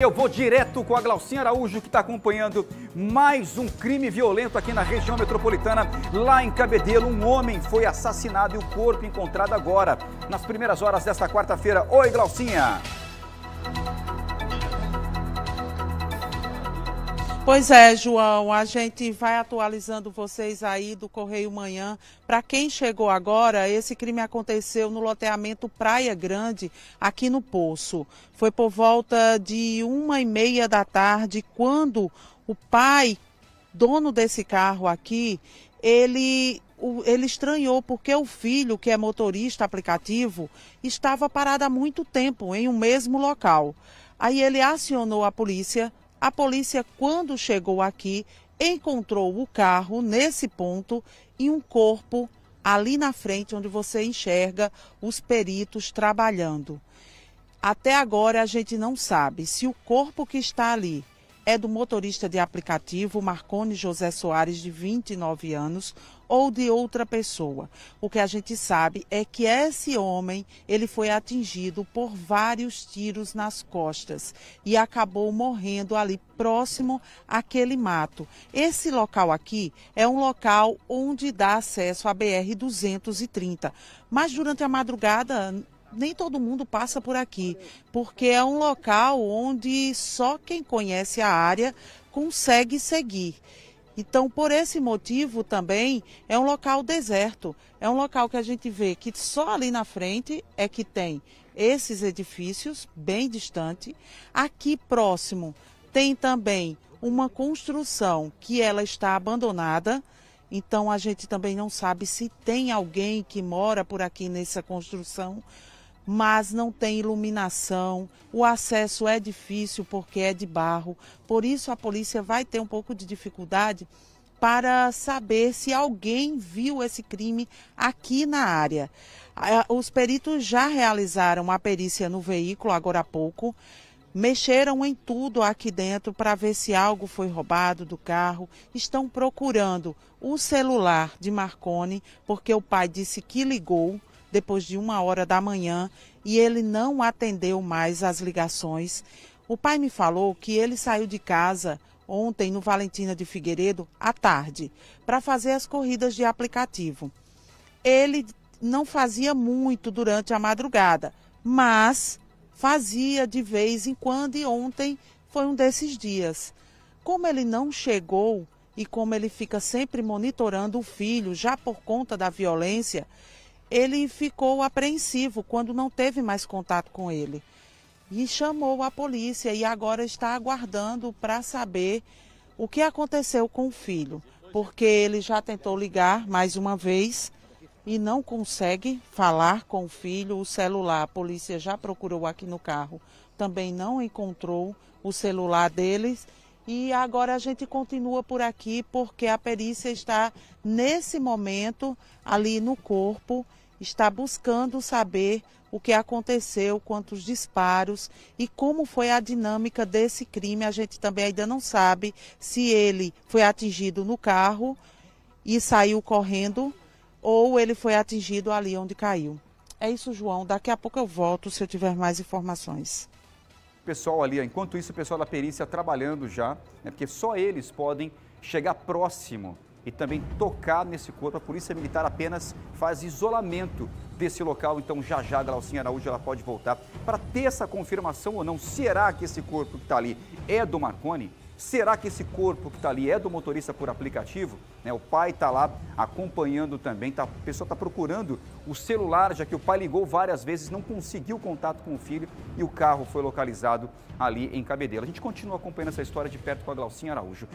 Eu vou direto com a Glaucinha Araújo, que está acompanhando mais um crime violento aqui na região metropolitana. Lá em Cabedelo, um homem foi assassinado e o corpo encontrado agora, nas primeiras horas desta quarta-feira. Oi, Glaucinha! Pois é, João, a gente vai atualizando vocês aí do Correio Manhã. Para quem chegou agora, esse crime aconteceu no loteamento Praia Grande, aqui no Poço. Foi por volta de uma e meia da tarde, quando o pai, dono desse carro aqui, ele ele estranhou porque o filho, que é motorista aplicativo, estava parado há muito tempo em um mesmo local. Aí ele acionou a polícia, a polícia, quando chegou aqui, encontrou o carro nesse ponto e um corpo ali na frente, onde você enxerga os peritos trabalhando. Até agora a gente não sabe se o corpo que está ali é do motorista de aplicativo Marcone José Soares, de 29 anos, ou de outra pessoa. O que a gente sabe é que esse homem, ele foi atingido por vários tiros nas costas e acabou morrendo ali próximo àquele mato. Esse local aqui é um local onde dá acesso à BR 230, mas durante a madrugada nem todo mundo passa por aqui, porque é um local onde só quem conhece a área consegue seguir. Então, por esse motivo também, é um local deserto. É um local que a gente vê que só ali na frente é que tem esses edifícios, bem distante. Aqui próximo tem também uma construção que ela está abandonada. Então, a gente também não sabe se tem alguém que mora por aqui nessa construção mas não tem iluminação, o acesso é difícil porque é de barro, por isso a polícia vai ter um pouco de dificuldade para saber se alguém viu esse crime aqui na área. Os peritos já realizaram a perícia no veículo agora há pouco, mexeram em tudo aqui dentro para ver se algo foi roubado do carro, estão procurando o celular de Marconi, porque o pai disse que ligou depois de uma hora da manhã e ele não atendeu mais as ligações. O pai me falou que ele saiu de casa ontem no Valentina de Figueiredo à tarde para fazer as corridas de aplicativo. Ele não fazia muito durante a madrugada, mas fazia de vez em quando e ontem foi um desses dias. Como ele não chegou e como ele fica sempre monitorando o filho já por conta da violência, ele ficou apreensivo quando não teve mais contato com ele. E chamou a polícia e agora está aguardando para saber o que aconteceu com o filho, porque ele já tentou ligar mais uma vez e não consegue falar com o filho. O celular, a polícia já procurou aqui no carro, também não encontrou o celular deles e agora a gente continua por aqui porque a perícia está nesse momento ali no corpo, está buscando saber o que aconteceu, quantos disparos e como foi a dinâmica desse crime. A gente também ainda não sabe se ele foi atingido no carro e saiu correndo ou ele foi atingido ali onde caiu. É isso, João. Daqui a pouco eu volto se eu tiver mais informações pessoal ali, enquanto isso, o pessoal da perícia trabalhando já, né, porque só eles podem chegar próximo e também tocar nesse corpo. A Polícia Militar apenas faz isolamento desse local. Então, já já, Glaucinha Araújo, ela pode voltar para ter essa confirmação ou não. Será que esse corpo que está ali é do Marconi? Será que esse corpo que está ali é do motorista por aplicativo? Né, o pai está lá acompanhando também, tá, a pessoa está procurando o celular, já que o pai ligou várias vezes, não conseguiu contato com o filho e o carro foi localizado ali em Cabedelo. A gente continua acompanhando essa história de perto com a Glaucinha Araújo.